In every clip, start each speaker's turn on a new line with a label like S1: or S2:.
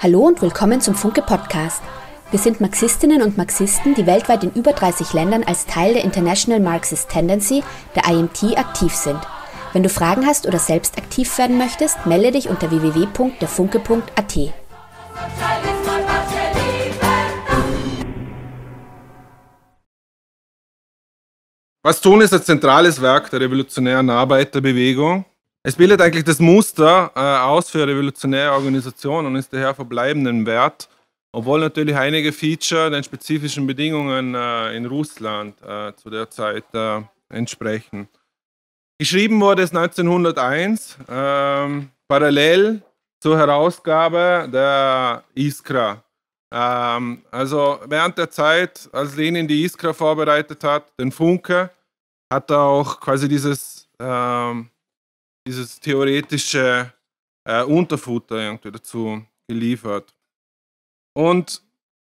S1: Hallo und willkommen zum Funke Podcast. Wir sind Marxistinnen und Marxisten, die weltweit in über 30 Ländern als Teil der International Marxist Tendency, der IMT, aktiv sind. Wenn du Fragen hast oder selbst aktiv werden möchtest, melde dich unter www.derfunke.at. Was tun ist ein zentrales Werk der revolutionären Arbeiterbewegung es bildet eigentlich das Muster äh, aus für revolutionäre Organisationen und ist daher verbleibenden Wert, obwohl natürlich einige Feature den spezifischen Bedingungen äh, in Russland äh, zu der Zeit äh, entsprechen. Geschrieben wurde es 1901, ähm, parallel zur Herausgabe der Iskra. Ähm, also während der Zeit, als Lenin die Iskra vorbereitet hat, den Funke, hat er auch quasi dieses ähm, dieses theoretische äh, Unterfutter irgendwie dazu geliefert. Und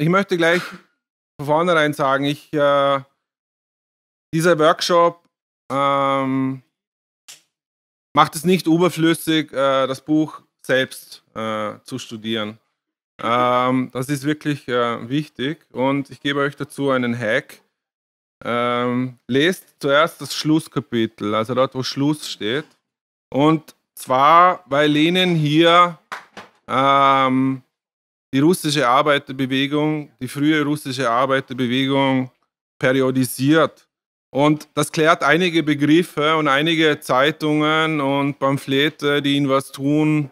S1: ich möchte gleich von vornherein sagen, ich, äh, dieser Workshop ähm, macht es nicht überflüssig, äh, das Buch selbst äh, zu studieren. Ähm, das ist wirklich äh, wichtig und ich gebe euch dazu einen Hack. Ähm, lest zuerst das Schlusskapitel, also dort, wo Schluss steht. Und zwar, weil Lenin hier ähm, die russische Arbeiterbewegung, die frühe russische Arbeiterbewegung periodisiert. Und das klärt einige Begriffe und einige Zeitungen und Pamphlete, die ihn was tun,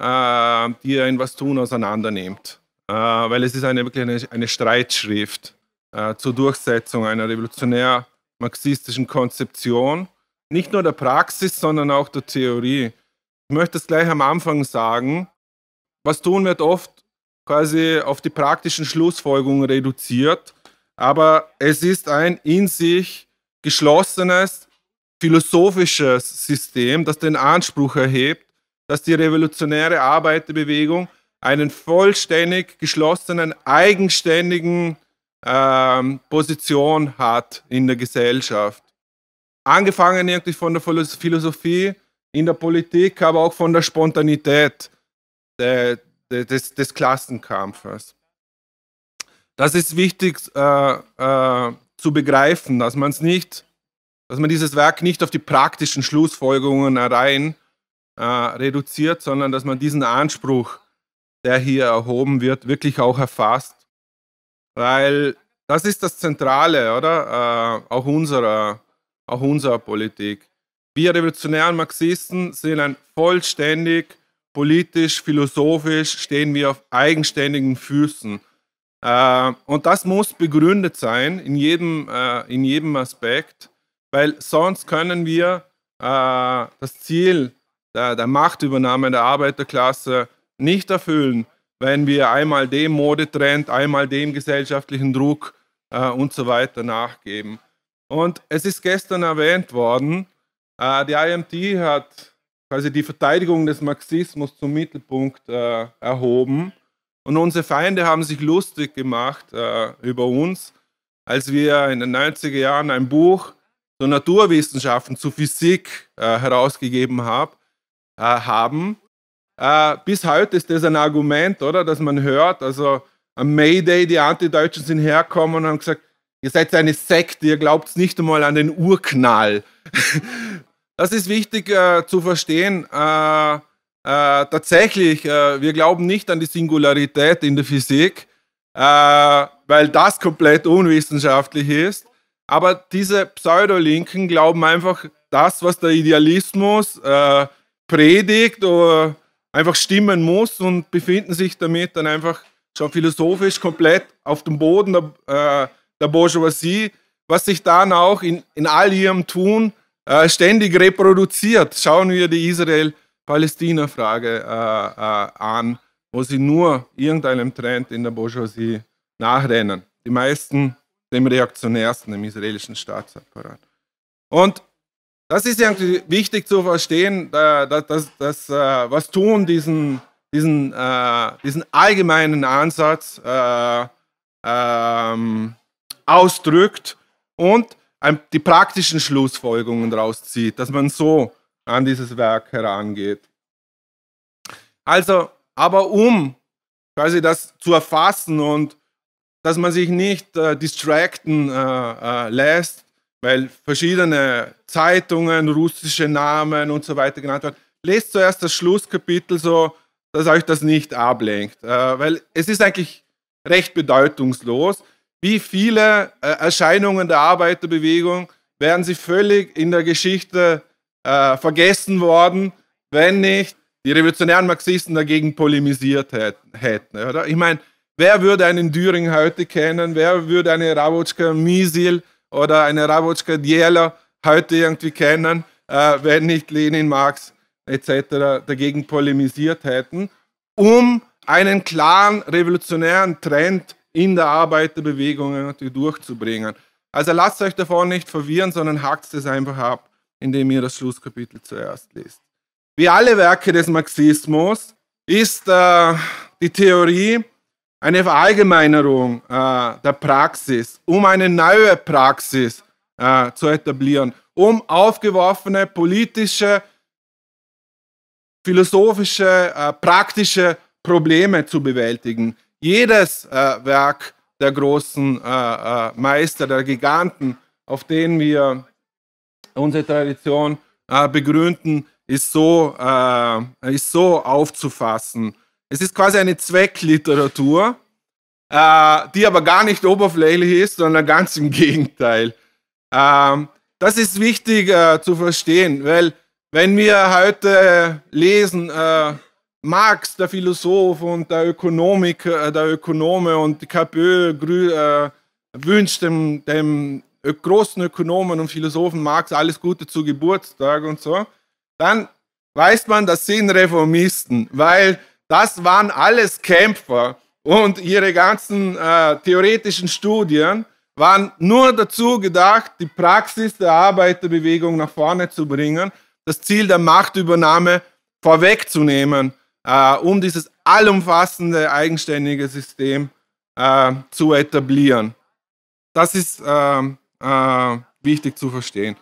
S1: äh, die er in was tun auseinandernimmt. Äh, weil es ist eine, wirklich eine, eine Streitschrift äh, zur Durchsetzung einer revolutionär-marxistischen Konzeption nicht nur der Praxis, sondern auch der Theorie. Ich möchte es gleich am Anfang sagen. Was tun wird oft quasi auf die praktischen Schlussfolgerungen reduziert, aber es ist ein in sich geschlossenes philosophisches System, das den Anspruch erhebt, dass die revolutionäre Arbeiterbewegung einen vollständig geschlossenen, eigenständigen ähm, Position hat in der Gesellschaft angefangen irgendwie von der Philosophie in der Politik, aber auch von der Spontanität äh, des, des, Klassenkampfes. Das ist wichtig äh, äh, zu begreifen, dass man es nicht, dass man dieses Werk nicht auf die praktischen Schlussfolgerungen allein äh, reduziert, sondern dass man diesen Anspruch, der hier erhoben wird, wirklich auch erfasst. Weil das ist das Zentrale, oder? Äh, auch unserer auch unserer Politik. Wir revolutionären Marxisten sind ein vollständig politisch, philosophisch, stehen wir auf eigenständigen Füßen. Äh, und das muss begründet sein in jedem, äh, in jedem Aspekt, weil sonst können wir äh, das Ziel der Machtübernahme der Arbeiterklasse nicht erfüllen, wenn wir einmal dem Modetrend, einmal dem gesellschaftlichen Druck und so weiter nachgeben. Und es ist gestern erwähnt worden, äh, die IMT hat quasi die Verteidigung des Marxismus zum Mittelpunkt äh, erhoben. Und unsere Feinde haben sich lustig gemacht äh, über uns, als wir in den 90er Jahren ein Buch zu Naturwissenschaften, zu Physik herausgegeben haben. bis heute ist das ein Argument, oder, dass man hört, also am Mayday die Antideutschen sind hergekommen und haben gesagt, Ihr seid eine Sekte, ihr glaubt nicht einmal an den Urknall. das ist wichtig äh, zu verstehen. Äh, äh, tatsächlich, äh, wir glauben nicht an die Singularität in der Physik, äh, weil das komplett unwissenschaftlich ist. Aber diese Pseudolinken glauben einfach das, was der Idealismus äh, predigt oder einfach stimmen muss und befinden sich damit dann einfach schon philosophisch komplett auf dem Boden der der Bourgeoisie, was sich dann auch in, in all ihrem Tun äh, ständig reproduziert. Schauen wir die Israel-Palästina-Frage äh, äh, an, wo sie nur irgendeinem Trend in der Bourgeoisie nachrennen. Die meisten dem reaktionärsten, dem israelischen Staatsapparat. Und das ist irgendwie wichtig zu verstehen, dass, dass, dass äh, was tun diesen, diesen, äh, diesen allgemeinen Ansatz äh, ähm, ausdrückt und die praktischen Schlussfolgerungen daraus zieht, dass man so an dieses Werk herangeht. Also, aber um quasi das zu erfassen und dass man sich nicht äh, distracten äh, äh, lässt, weil verschiedene Zeitungen, russische Namen und so weiter genannt werden. Lest zuerst das Schlusskapitel so, dass euch das nicht ablenkt, äh, weil es ist eigentlich recht bedeutungslos. Wie viele äh, Erscheinungen der Arbeiterbewegung wären sie völlig in der Geschichte äh, vergessen worden, wenn nicht die revolutionären Marxisten dagegen polemisiert hätten. Oder? Ich meine, wer würde einen Düring heute kennen? Wer würde eine Rabotschka Misil oder eine Rabotschka Djela heute irgendwie kennen, äh, wenn nicht Lenin, Marx etc. dagegen polemisiert hätten, um einen klaren revolutionären Trend zu in der natürlich durchzubringen. Also lasst euch davon nicht verwirren, sondern hakt es einfach ab, indem ihr das Schlusskapitel zuerst lest. Wie alle Werke des Marxismus ist äh, die Theorie eine Verallgemeinerung äh, der Praxis, um eine neue Praxis äh, zu etablieren, um aufgeworfene politische, philosophische, äh, praktische Probleme zu bewältigen jedes äh, Werk der großen äh, äh Meister, der Giganten, auf denen wir unsere Tradition äh, begründen, ist so, äh, ist so aufzufassen. Es ist quasi eine Zweckliteratur, die aber gar nicht oberflächlich ist, sondern ganz im Gegenteil. Ähm, das ist wichtig zu verstehen, weil wenn wir heute lesen, äh, Marx, der Philosoph und der Ökonomiker, äh, der Ökonome und die KPÖ grü, äh, wünscht dem, dem großen Ökonomen und Philosophen Marx alles Gute zu Geburtstag und so, dann weiß man, das sind Reformisten, weil das waren alles Kämpfer und ihre ganzen äh, theoretischen Studien waren nur dazu gedacht, die Praxis der Arbeiterbewegung nach vorne zu bringen, das Ziel der Machtübernahme vorwegzunehmen äh, um dieses allumfassende, eigenständige System äh, zu etablieren. Das ist ähm, äh, wichtig zu verstehen.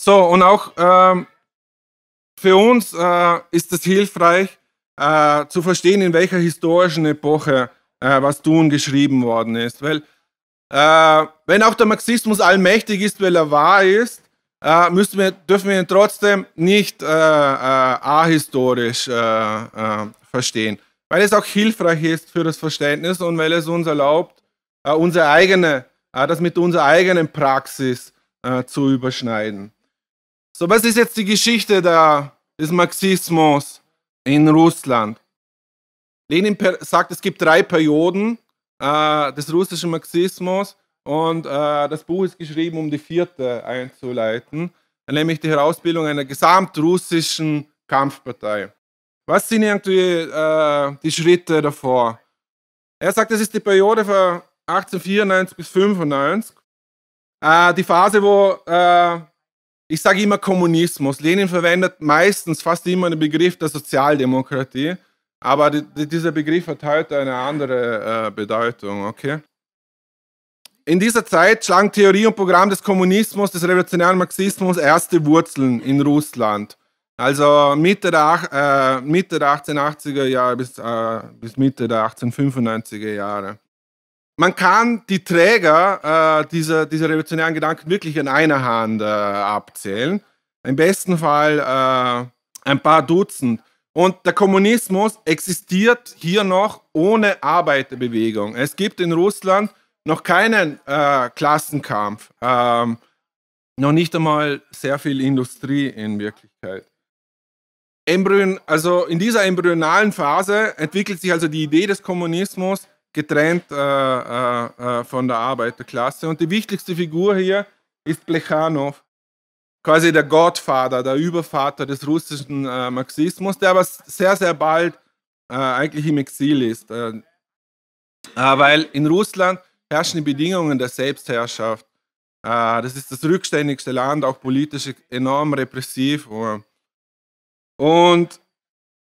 S1: So, und auch ähm, für uns äh, ist es hilfreich äh, zu verstehen, in welcher historischen Epoche was tun geschrieben worden ist. Weil, äh, wenn auch der Marxismus allmächtig ist, weil er wahr ist, äh, müssen wir, dürfen wir ihn trotzdem nicht äh, äh, ahistorisch äh, äh, verstehen, weil es auch hilfreich ist für das Verständnis und weil es uns erlaubt, äh, unsere eigene, das mit unserer eigenen Praxis zu überschneiden. So, was ist jetzt die Geschichte der, des Marxismus in Russland? Lenin sagt, es gibt drei Perioden des russischen Marxismus. Und äh, das Buch ist geschrieben, um die vierte einzuleiten, nämlich die Herausbildung einer gesamtrussischen Kampfpartei. Was sind irgendwie äh, die Schritte davor? Er sagt, das ist die Periode von 1894 bis 1895. Äh, die Phase, wo äh, ich sage immer Kommunismus. Lenin verwendet meistens fast immer den Begriff der Sozialdemokratie, aber die, die, dieser Begriff hat heute eine andere äh, Bedeutung. Okay? In dieser Zeit schlagen Theorie und Programm des Kommunismus, des revolutionären Marxismus erste Wurzeln in Russland. Also Mitte der, äh, Mitte der 1880er Jahre bis, äh, bis Mitte der 1895er Jahre. Man kann die Träger äh, dieser, dieser revolutionären Gedanken wirklich in einer Hand äh, abzählen. Im besten Fall äh, ein paar Dutzend. Und der Kommunismus existiert hier noch ohne Arbeiterbewegung. Es gibt in Russland noch keinen äh, Klassenkampf, ähm, noch nicht einmal sehr viel Industrie in Wirklichkeit. Embryon, also in dieser embryonalen Phase entwickelt sich also die Idee des Kommunismus getrennt äh, äh, äh von der Arbeiterklasse. Und die wichtigste Figur hier ist Plechanow, quasi der Gottvater, der Übervater des russischen äh, Marxismus, der aber sehr, sehr bald äh, eigentlich im Exil ist. Äh, weil in Russland herrschen die Bedingungen der Selbstherrschaft. Ah, das ist das rückständigste Land, auch politisch enorm repressiv. Und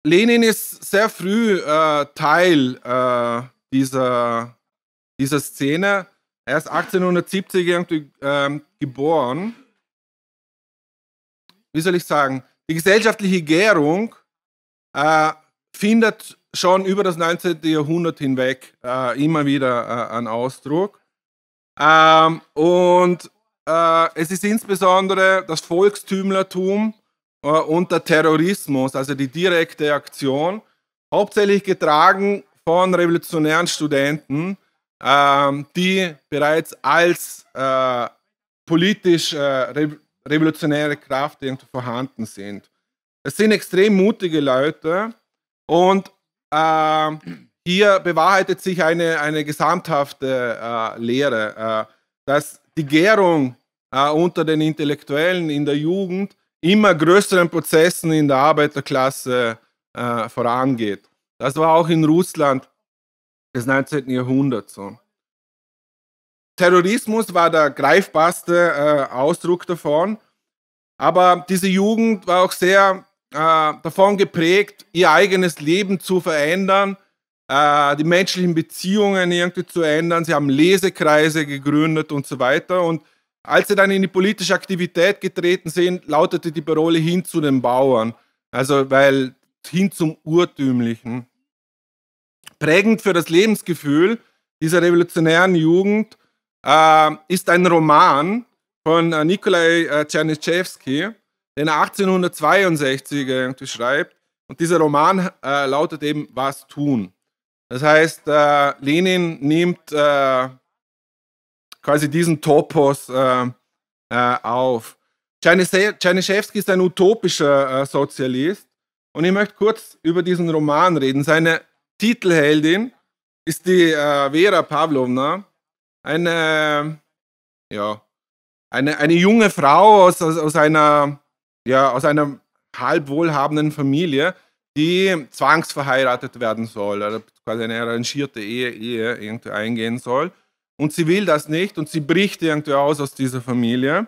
S1: Lenin ist sehr früh äh, Teil äh, dieser, dieser Szene. Er ist 1870 irgendwie ähm, geboren. Wie soll ich sagen? Die gesellschaftliche Gärung äh, findet schon über das 19. Jahrhundert hinweg äh, immer wieder äh, einen Ausdruck. Ähm, und äh, es ist insbesondere das Volkstümlertum äh, und der Terrorismus, also die direkte Aktion, hauptsächlich getragen von revolutionären Studenten, ähm, die bereits als äh, politisch äh, re revolutionäre Kraft vorhanden sind. Es sind extrem mutige Leute, und äh, hier bewahrheitet sich eine, eine gesamthafte äh, Lehre, äh, dass die Gärung äh, unter den Intellektuellen in der Jugend immer größeren Prozessen in der Arbeiterklasse äh, vorangeht. Das war auch in Russland des 19. Jahrhunderts so. Terrorismus war der greifbarste äh, Ausdruck davon, aber diese Jugend war auch sehr äh, davon geprägt, ihr eigenes Leben zu verändern, äh, die menschlichen Beziehungen irgendwie zu ändern. Sie haben Lesekreise gegründet und so weiter. Und als sie dann in die politische Aktivität getreten sind, lautete die Parole hin zu den Bauern. Also, weil hin zum Urtümlichen. Prägend für das Lebensgefühl dieser revolutionären Jugend äh, ist ein Roman von Nikolai äh, den er 1862 irgendwie schreibt. Und dieser Roman äh, lautet eben Was tun. Das heißt, äh, Lenin nimmt äh, quasi diesen Topos äh, äh, auf. Czernischewski ist ein utopischer äh, Sozialist. Und ich möchte kurz über diesen Roman reden. Seine Titelheldin ist die Vera Pavlovna, eine, ja, eine, eine junge Frau aus, aus, aus einer ja, aus einer halb wohlhabenden Familie, die zwangsverheiratet werden soll, oder quasi eine arrangierte Ehe, Ehe irgendwie eingehen soll. Und sie will das nicht und sie bricht irgendwie aus aus dieser Familie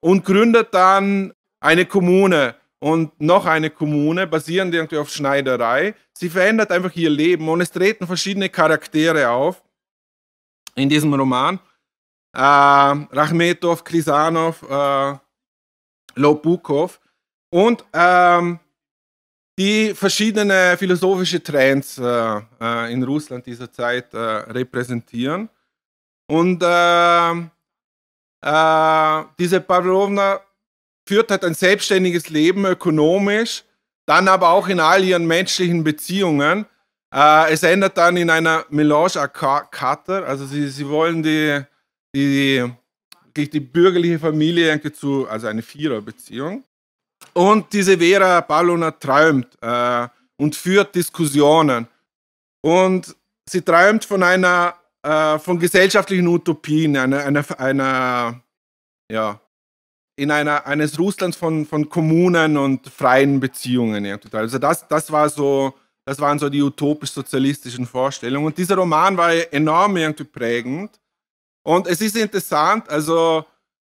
S1: und gründet dann eine Kommune und noch eine Kommune, basierend irgendwie auf Schneiderei. Sie verändert einfach ihr Leben und es treten verschiedene Charaktere auf in diesem Roman. Äh, Rachmetov, Krisanov, äh, Lobukov. Und ähm, die verschiedenen philosophischen Trends äh, äh, in Russland dieser Zeit äh, repräsentieren. Und ähm, äh, diese Pavlovna führt halt ein selbstständiges Leben ökonomisch, dann aber auch in all ihren menschlichen Beziehungen. Äh, es endet dann in einer Melange à Carter, also sie, sie wollen die, die wirklich die bürgerliche Familie irgendwie zu, also eine Viererbeziehung. Und diese Vera Pavlova träumt äh, und führt Diskussionen. Und sie träumt von einer, äh, von gesellschaftlichen Utopien, einer, einer, einer ja, in einer, eines Russlands von, von Kommunen und freien Beziehungen. Irgendwie. Also das, das war so, das waren so die utopisch-sozialistischen Vorstellungen. Und dieser Roman war enorm irgendwie prägend und es ist interessant, also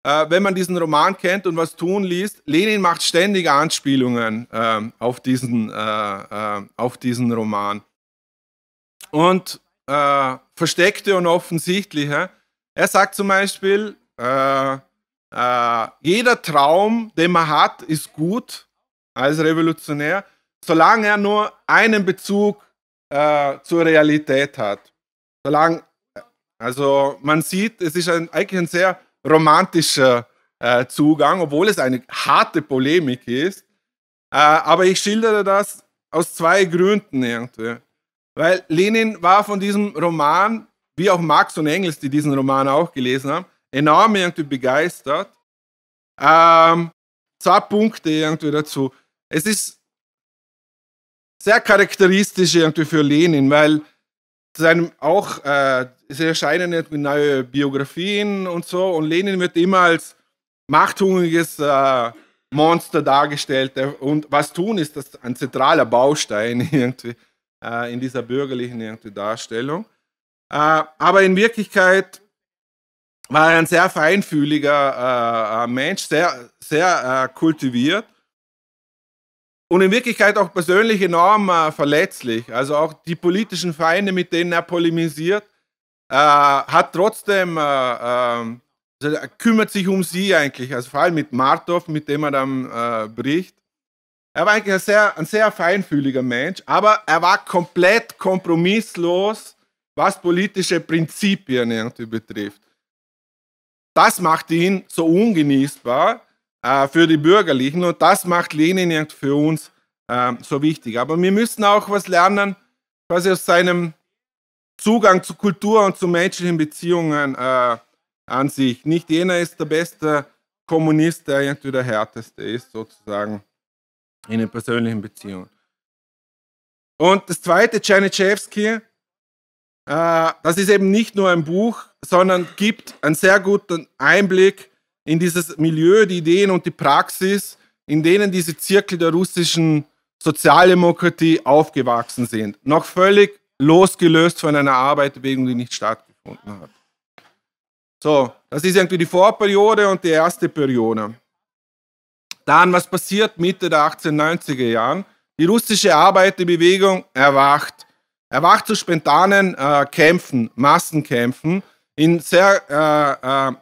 S1: äh, wenn man diesen Roman kennt und was tun liest, Lenin macht ständige Anspielungen äh, auf, diesen, äh, äh, auf diesen Roman. Und äh, versteckte und offensichtliche. Er sagt zum Beispiel, äh, jeder Traum, den man hat, ist gut als Revolutionär, solange er nur einen Bezug zur Realität hat. Solange also man sieht, es ist ein, eigentlich ein sehr romantischer äh, Zugang, obwohl es eine harte Polemik ist. Äh, aber ich schildere das aus zwei Gründen irgendwie. Weil Lenin war von diesem Roman, wie auch Marx und Engels, die diesen Roman auch gelesen haben, enorm irgendwie begeistert. Ähm, zwei Punkte irgendwie dazu. Es ist sehr charakteristisch irgendwie für Lenin, weil seinem auch äh, sie erscheinen jetzt neuen Biografien und so. Und Lenin wird immer als machthungriges äh, Monster dargestellt. Und was tun ist das ein zentraler Baustein irgendwie äh, in dieser bürgerlichen irgendwie Darstellung. Äh, aber in Wirklichkeit war er ein sehr feinfühliger äh, äh, Mensch, sehr, sehr äh, kultiviert und in Wirklichkeit auch persönlich enorm äh, verletzlich. Also auch die politischen Feinde, mit denen er polemisiert, äh, hat trotzdem, äh, ähm, also kümmert sich um sie eigentlich, also vor allem mit Martov, mit dem er dann äh, bricht. Er war eigentlich ein sehr, ein sehr feinfühliger Mensch, aber er war komplett kompromisslos, was politische Prinzipien irgendwie betrifft. Das macht ihn so ungenießbar äh, für die Bürgerlichen und das macht Lenin für uns äh, so wichtig. Aber wir müssen auch was lernen, quasi aus seinem Zugang zu Kultur und zu menschlichen Beziehungen äh, an sich. Nicht jener ist der beste Kommunist, der irgendwie der härteste ist, sozusagen, in den persönlichen Beziehungen. Und das zweite, Czernichewski, äh, das ist eben nicht nur ein Buch, sondern gibt einen sehr guten Einblick in dieses Milieu, die Ideen und die Praxis, in denen diese Zirkel der russischen Sozialdemokratie aufgewachsen sind. Noch völlig losgelöst von einer Arbeiterbewegung, die nicht stattgefunden hat. So, das ist irgendwie die Vorperiode und die erste Periode. Dann, was passiert Mitte der 1890er Jahren? Die russische Arbeiterbewegung erwacht. Erwacht zu spontanen äh, Kämpfen, Massenkämpfen in, sehr,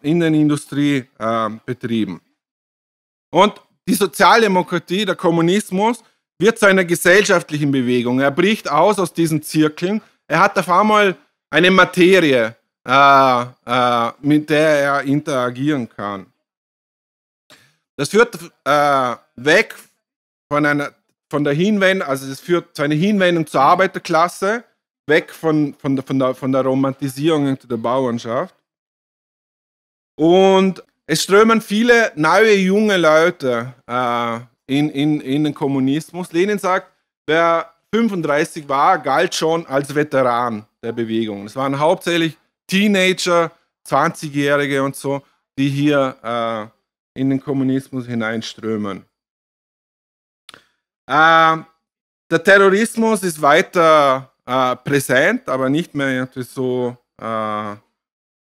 S1: äh, in den Industriebetrieben. Äh, äh und die Sozialdemokratie, der Kommunismus, wird zu einer gesellschaftlichen Bewegung. Er bricht aus aus diesen Zirkeln. Er hat auf einmal eine Materie, äh, äh, mit der er interagieren kann. Das führt äh, weg von, einer, von der Hinwendung, also es führt zu einer Hinwendung zur Arbeiterklasse, weg von, von, der, von, der, von der Romantisierung zu der Bauernschaft. Und es strömen viele neue junge Leute äh, in, in, in den Kommunismus. Lenin sagt, wer 35 war, galt schon als Veteran der Bewegung. Es waren hauptsächlich Teenager, 20-Jährige und so, die hier äh, in den Kommunismus hineinströmen. Äh, der Terrorismus ist weiter äh, präsent, aber nicht mehr so, äh,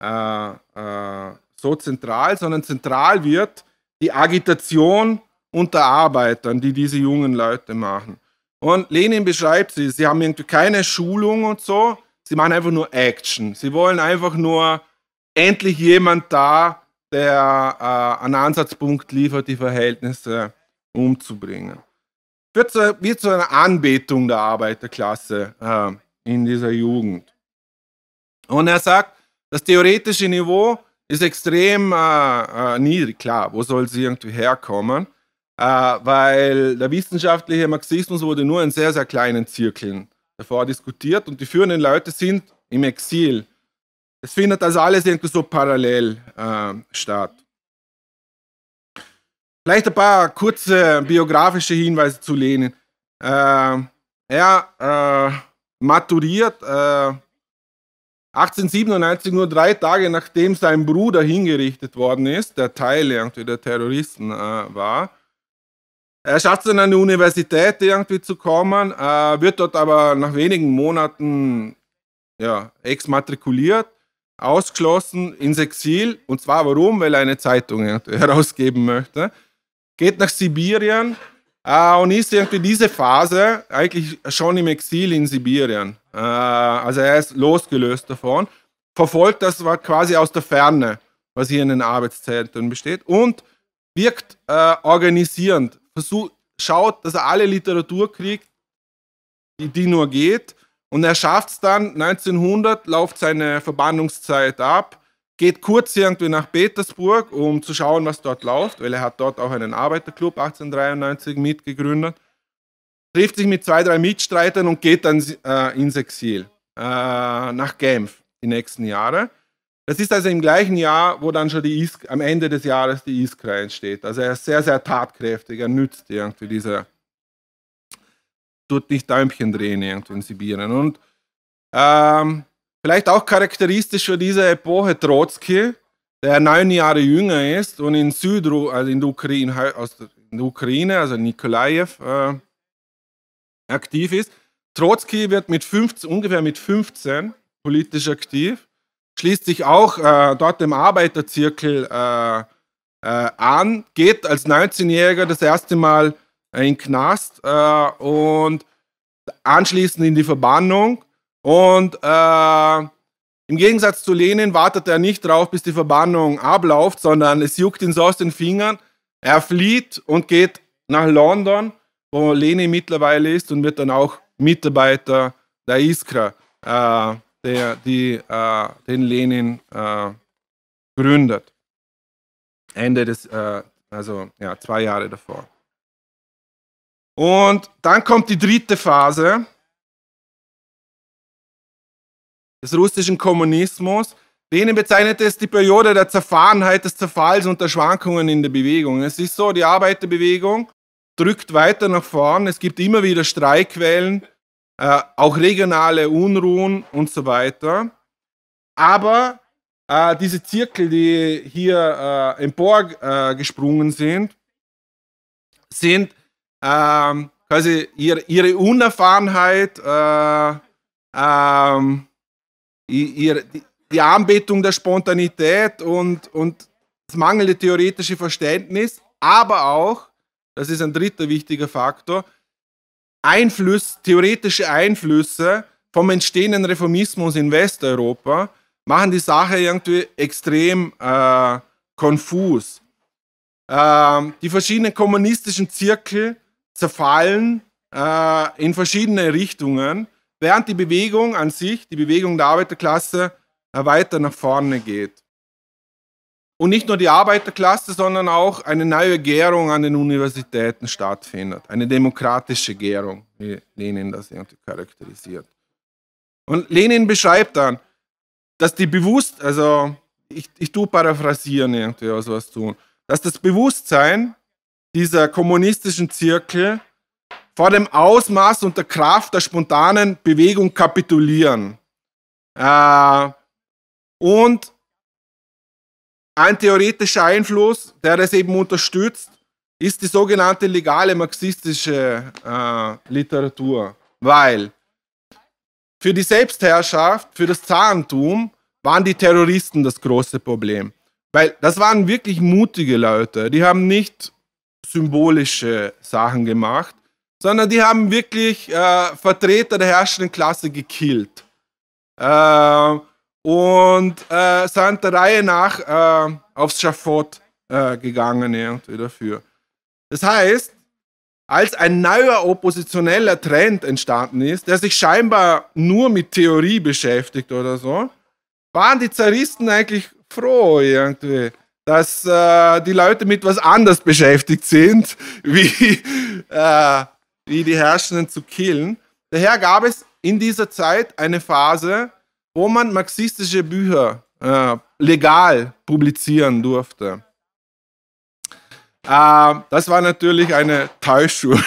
S1: äh, äh, so zentral, sondern zentral wird die Agitation unter Arbeitern, die diese jungen Leute machen. Und Lenin beschreibt sie, sie haben irgendwie keine Schulung und so, sie machen einfach nur Action. Sie wollen einfach nur endlich jemand da, der äh, einen Ansatzpunkt liefert, die Verhältnisse umzubringen. Wird zu, wird zu einer Anbetung der Arbeiterklasse äh, in dieser Jugend. Und er sagt, das theoretische Niveau ist extrem äh, äh niedrig, klar, wo soll sie irgendwie herkommen? Äh, weil der wissenschaftliche Marxismus wurde nur in sehr, sehr kleinen Zirkeln davor diskutiert und die führenden Leute sind im Exil. Es findet also alles irgendwie so parallel äh, statt. Vielleicht ein paar kurze biografische Hinweise zu Lenin. Äh, er äh, maturiert 1897 äh, nur drei Tage nachdem sein Bruder hingerichtet worden ist, der Teil irgendwie der Terroristen äh, war. Er schafft es an eine Universität irgendwie zu kommen, äh, wird dort aber nach wenigen Monaten ja, exmatrikuliert, ausgeschlossen ins Exil. Und zwar warum? Weil er eine Zeitung herausgeben möchte. Geht nach Sibirien äh, und ist irgendwie diese Phase eigentlich schon im Exil in Sibirien. Äh, also er ist losgelöst davon. Verfolgt das quasi aus der Ferne, was hier in den Arbeitszentren besteht. Und wirkt äh, organisierend versucht, schaut, dass er alle Literatur kriegt, die, die nur geht. Und er schafft es dann, 1900 läuft seine Verbannungszeit ab, geht kurz irgendwie nach Petersburg, um zu schauen, was dort läuft, weil er hat dort auch einen Arbeiterclub 1893 mitgegründet, trifft sich mit zwei, drei Mitstreitern und geht dann äh, ins Exil, äh, nach Genf die nächsten Jahre. Das ist also im gleichen Jahr, wo dann schon die Is am Ende des Jahres die Iskra entsteht. Also er ist sehr, sehr tatkräftig, er nützt irgendwie diese, tut nicht Däumchen drehen irgendwie in Sibirien. Und ähm, vielleicht auch charakteristisch für diese Epoche Trotzki, der neun Jahre jünger ist und in Südru, also in der Ukraine, aus der Ukraine also Nikolaev, äh, aktiv ist. Trotzki wird mit 15, ungefähr mit 15 politisch aktiv schließt sich auch äh, dort dem Arbeiterzirkel äh, äh, an, geht als 19-Jähriger das erste Mal in den Knast äh, und anschließend in die Verbannung. Und äh, im Gegensatz zu Lenin wartet er nicht drauf, bis die Verbannung abläuft, sondern es juckt ihn so aus den Fingern. Er flieht und geht nach London, wo Lenin mittlerweile ist und wird dann auch Mitarbeiter der Iskra. Äh, der die, äh, den Lenin äh, gründet. Ende des, äh, also ja, zwei Jahre davor. Und dann kommt die dritte Phase des russischen Kommunismus. Lenin bezeichnet es die Periode der Zerfahrenheit, des Zerfalls und der Schwankungen in der Bewegung. Es ist so, die Arbeiterbewegung drückt weiter nach vorn. Es gibt immer wieder Streikwellen äh, auch regionale Unruhen und so weiter. Aber äh, diese Zirkel, die hier äh, emporgesprungen äh, sind, sind ähm, quasi ihr, ihre Unerfahrenheit, äh, ähm, ihr, die Anbetung der Spontanität und, und das mangelnde theoretische Verständnis, aber auch, das ist ein dritter wichtiger Faktor, Einflüsse, theoretische Einflüsse vom entstehenden Reformismus in Westeuropa machen die Sache irgendwie extrem äh, konfus. Ähm, die verschiedenen kommunistischen Zirkel zerfallen äh, in verschiedene Richtungen, während die Bewegung an sich, die Bewegung der Arbeiterklasse, äh, weiter nach vorne geht und nicht nur die Arbeiterklasse, sondern auch eine neue Gärung an den Universitäten stattfindet. Eine demokratische Gärung, wie Lenin das irgendwie charakterisiert. Und Lenin beschreibt dann, dass die bewusst, also ich, ich tue paraphrasieren irgendwie oder sowas also tun, dass das Bewusstsein dieser kommunistischen Zirkel vor dem Ausmaß und der Kraft der spontanen Bewegung kapitulieren. Äh, und ein theoretischer Einfluss, der das eben unterstützt, ist die sogenannte legale marxistische äh, Literatur, weil für die Selbstherrschaft, für das Zarentum waren die Terroristen das große Problem. Weil das waren wirklich mutige Leute. Die haben nicht symbolische Sachen gemacht, sondern die haben wirklich äh, Vertreter der herrschenden Klasse gekillt. Äh, und äh, sind der Reihe nach äh, aufs Schafott äh, gegangen irgendwie dafür. Das heißt, als ein neuer oppositioneller Trend entstanden ist, der sich scheinbar nur mit Theorie beschäftigt oder so, waren die Zaristen eigentlich froh irgendwie, dass äh, die Leute mit was anders beschäftigt sind, wie, äh, wie die Herrschenden zu killen. Daher gab es in dieser Zeit eine Phase, wo man marxistische Bücher äh, legal publizieren durfte. Äh, das war natürlich eine Täuschung,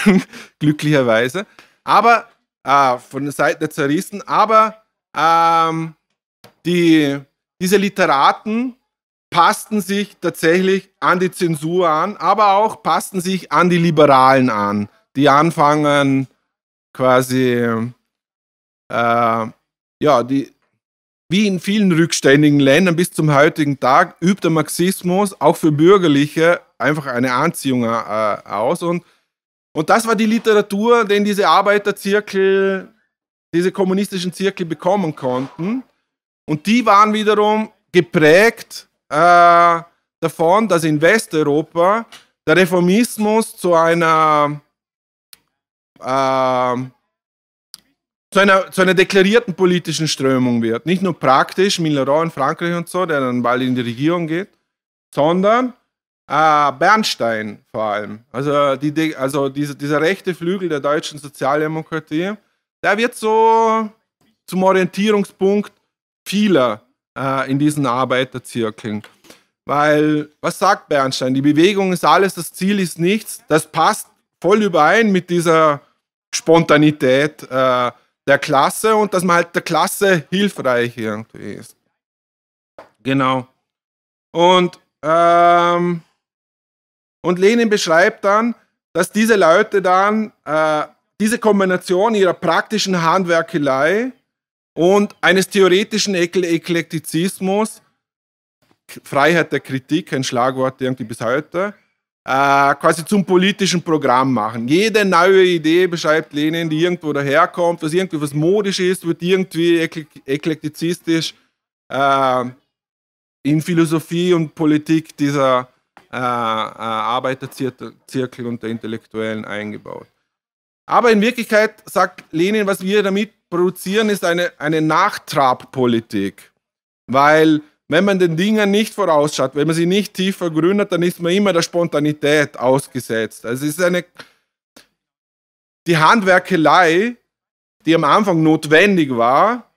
S1: glücklicherweise. Aber äh, von der Seite der Zaristen, aber ähm, die, diese Literaten passten sich tatsächlich an die Zensur an, aber auch passten sich an die Liberalen an, die anfangen quasi, äh, ja, die wie in vielen rückständigen Ländern bis zum heutigen Tag übt der Marxismus auch für Bürgerliche einfach eine Anziehung äh, aus. Und, und das war die Literatur, den diese Arbeiterzirkel, diese kommunistischen Zirkel bekommen konnten. Und die waren wiederum geprägt äh, davon, dass in Westeuropa der Reformismus zu einer äh, zu einer, zu einer deklarierten politischen Strömung wird. Nicht nur praktisch, Millerand in Frankreich und so, der dann bald in die Regierung geht, sondern äh, Bernstein vor allem. Also, die, also diese, dieser rechte Flügel der deutschen Sozialdemokratie, der wird so zum Orientierungspunkt vieler äh, in diesen Arbeiterzirkeln. Weil, was sagt Bernstein? Die Bewegung ist alles, das Ziel ist nichts. Das passt voll überein mit dieser Spontanität. Äh, der Klasse und dass man halt der Klasse hilfreich irgendwie ist. Genau. Und, ähm, und Lenin beschreibt dann, dass diese Leute dann äh, diese Kombination ihrer praktischen Handwerkelei und eines theoretischen Eklektizismus, Freiheit der Kritik, ein Schlagwort irgendwie bis heute, äh, quasi zum politischen Programm machen. Jede neue Idee beschreibt Lenin, die irgendwo daherkommt, was irgendwie was modisch ist, wird irgendwie ekle eklektizistisch äh, in Philosophie und Politik dieser äh, äh, Arbeiterzirkel und der Intellektuellen eingebaut. Aber in Wirklichkeit sagt Lenin, was wir damit produzieren, ist eine, eine Nachtrabpolitik. Weil wenn man den Dingen nicht vorausschaut, wenn man sie nicht tief vergründet, dann ist man immer der Spontanität ausgesetzt. Also es ist eine die Handwerkelei, die am Anfang notwendig war,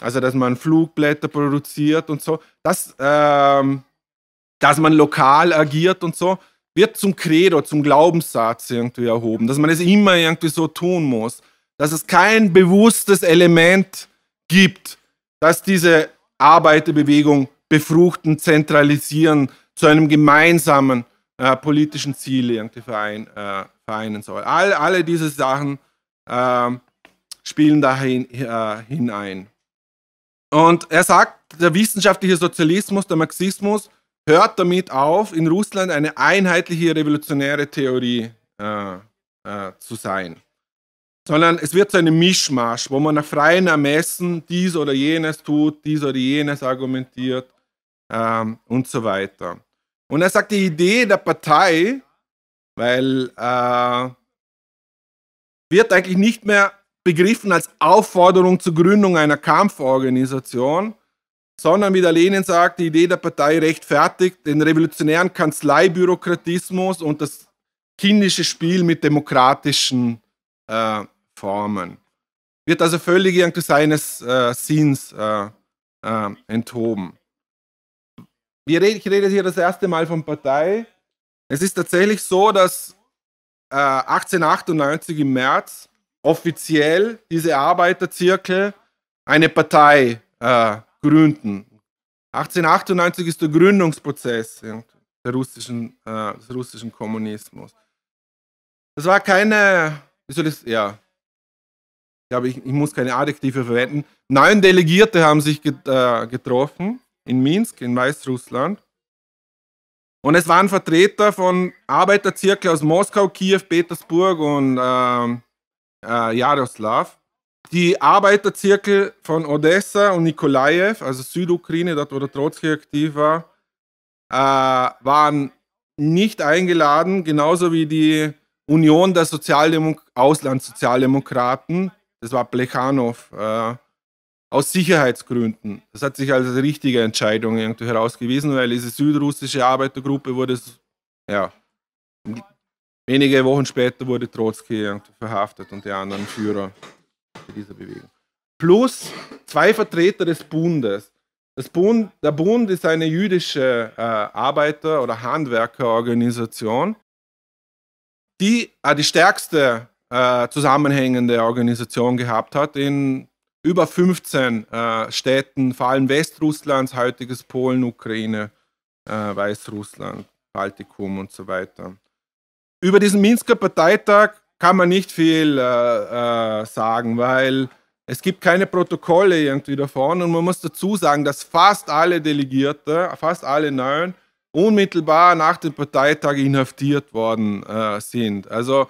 S1: also dass man Flugblätter produziert und so, dass, ähm, dass man lokal agiert und so, wird zum Credo, zum Glaubenssatz irgendwie erhoben, dass man es immer irgendwie so tun muss, dass es kein bewusstes Element gibt, dass diese Arbeiterbewegung befruchten, zentralisieren, zu einem gemeinsamen äh, politischen Ziel irgendwie verein, äh, vereinen soll. All, alle diese Sachen ähm, äh, spielen dahin hinein. Und er sagt, der wissenschaftliche Sozialismus, der Marxismus, hört damit auf, in Russland eine einheitliche revolutionäre Theorie äh, äh, zu sein sondern es wird so ein Mischmasch, wo man nach freien Ermessen dies oder jenes tut, dies oder jenes argumentiert ähm, und so weiter. Und er sagt, die Idee der Partei, weil äh, wird eigentlich nicht mehr begriffen als Aufforderung zur Gründung einer Kampforganisation, sondern wie der Lenin sagt, die Idee der Partei rechtfertigt den revolutionären Kanzleibürokratismus und das kindische Spiel mit demokratischen äh, formen. Wird also völlig irgendwie seines äh, Sinns äh, äh, enthoben. Wir reden, ich rede hier das erste Mal von Partei. Es ist tatsächlich so, dass 1898 äh, im März offiziell diese Arbeiterzirkel eine Partei äh, gründen. 1898 ist der Gründungsprozess der russischen, äh, des russischen Kommunismus. Das war keine, wie soll ich, ja, glaube, ich, ich muss keine Adjektive verwenden. Neun Delegierte haben sich äh, getroffen in Minsk, in Weißrussland. Und es waren Vertreter von Arbeiterzirkel aus Moskau, Kiew, Petersburg und ähm, äh, Jaroslav. Die Arbeiterzirkel von Odessa und Nikolaev, also Südukraine, dort wo der Trotzki aktiv war, äh, waren nicht eingeladen, genauso wie die Union der Sozialdemok Auslandssozialdemokraten, das war Plechanow. Äh, aus Sicherheitsgründen. Das hat sich als richtige Entscheidung irgendwie herausgewiesen, weil diese südrussische Arbeitergruppe wurde, ja, wenige Wochen später wurde Trotzki verhaftet und die anderen Führer dieser Bewegung. Plus zwei Vertreter des Bundes. Bund, der Bund ist eine jüdische äh, Arbeiter- oder Handwerkerorganisation, die äh, die stärkste äh, zusammenhängende Organisation gehabt hat in über 15 äh, Städten, vor allem Westrusslands, heutiges Polen, Ukraine, äh, Weißrussland, Baltikum und so weiter. Über diesen Minsker Parteitag kann man nicht viel äh, äh, sagen, weil es gibt keine Protokolle irgendwie davon und man muss dazu sagen, dass fast alle Delegierte, fast alle neuen, unmittelbar nach dem Parteitag inhaftiert worden äh, sind. Also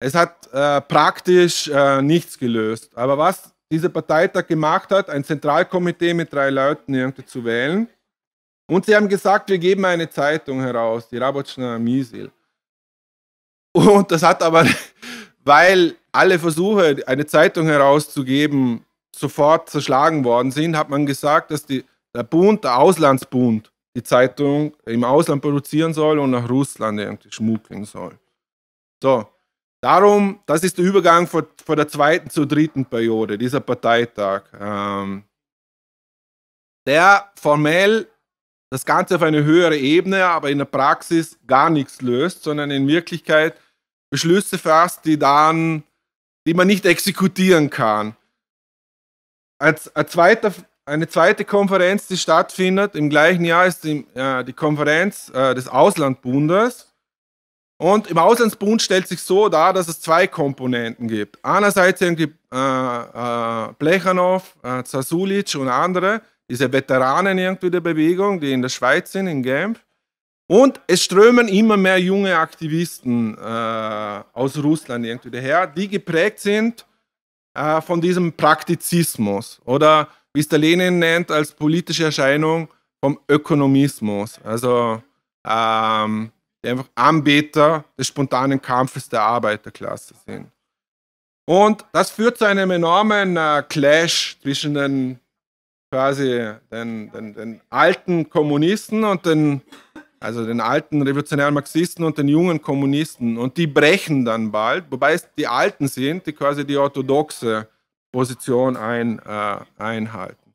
S1: es hat äh, praktisch äh, nichts gelöst. Aber was dieser Parteitag gemacht hat, ein Zentralkomitee mit drei Leuten irgendwie zu wählen. Und sie haben gesagt, wir geben eine Zeitung heraus, die Rabotschna Misil. Und das hat aber, weil alle Versuche, eine Zeitung herauszugeben, sofort zerschlagen worden sind, hat man gesagt, dass die, der Bund, der Auslandsbund, die Zeitung im Ausland produzieren soll und nach Russland irgendwie schmuggeln soll. So, Darum, das ist der Übergang von, von der zweiten zur dritten Periode, dieser Parteitag, ähm, der formell das Ganze auf eine höhere Ebene, aber in der Praxis gar nichts löst, sondern in Wirklichkeit Beschlüsse fasst, die dann, die man nicht exekutieren kann. Als, als zweiter, eine zweite Konferenz, die stattfindet im gleichen Jahr, ist die, äh, die Konferenz äh, des Auslandbundes. Und im Auslandsbund stellt sich so dar, dass es zwei Komponenten gibt. Einerseits irgendwie äh, äh, Plechanov, äh, Zasulic und andere, diese Veteranen irgendwie der Bewegung, die in der Schweiz sind, in Genf. Und es strömen immer mehr junge Aktivisten äh, aus Russland irgendwie daher, die geprägt sind äh, von diesem Praktizismus oder wie es der Lenin nennt als politische Erscheinung vom Ökonomismus. Also ähm, die einfach Anbeter des spontanen Kampfes der Arbeiterklasse sind. Und das führt zu einem enormen äh, Clash zwischen den quasi den, den, den, alten Kommunisten und den, also den alten revolutionären Marxisten und den jungen Kommunisten. Und die brechen dann bald, wobei es die Alten sind, die quasi die orthodoxe Position ein, äh, einhalten.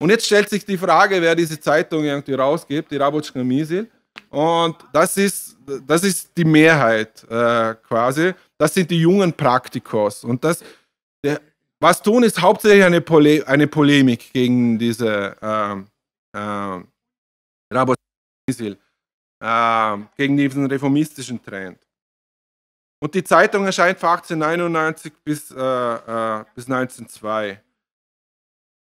S1: Und jetzt stellt sich die Frage, wer diese Zeitung irgendwie rausgibt, die Rabotschka Misil. Und das ist, das ist die Mehrheit äh, quasi. Das sind die jungen Praktikos. Und das, der, was tun, ist hauptsächlich eine, Pole, eine Polemik gegen diese ähm, ähm, Rabosil, ähm, gegen diesen reformistischen Trend. Und die Zeitung erscheint von 1899 bis, äh, äh, bis 1902.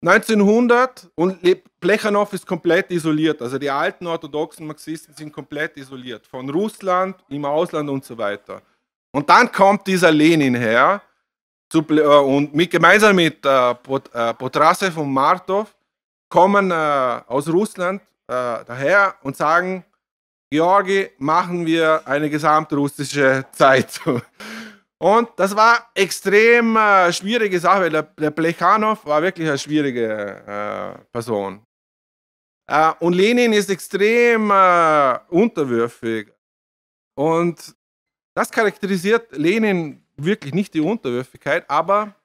S1: 1900 und Plechanow ist komplett isoliert. Also die alten orthodoxen Marxisten sind komplett isoliert von Russland, im Ausland und so weiter. Und dann kommt dieser Lenin her zu, äh, und mit, gemeinsam mit äh, Pot, äh, Potrassev und Martov kommen äh, aus Russland äh, daher und sagen, Georgi, machen wir eine gesamtrussische Zeitung. Und das war extrem äh, schwierige Sache. Der, der Plekhanov war wirklich eine schwierige äh, Person. Äh, und Lenin ist extrem äh, unterwürfig. Und das charakterisiert Lenin wirklich nicht die Unterwürfigkeit, aber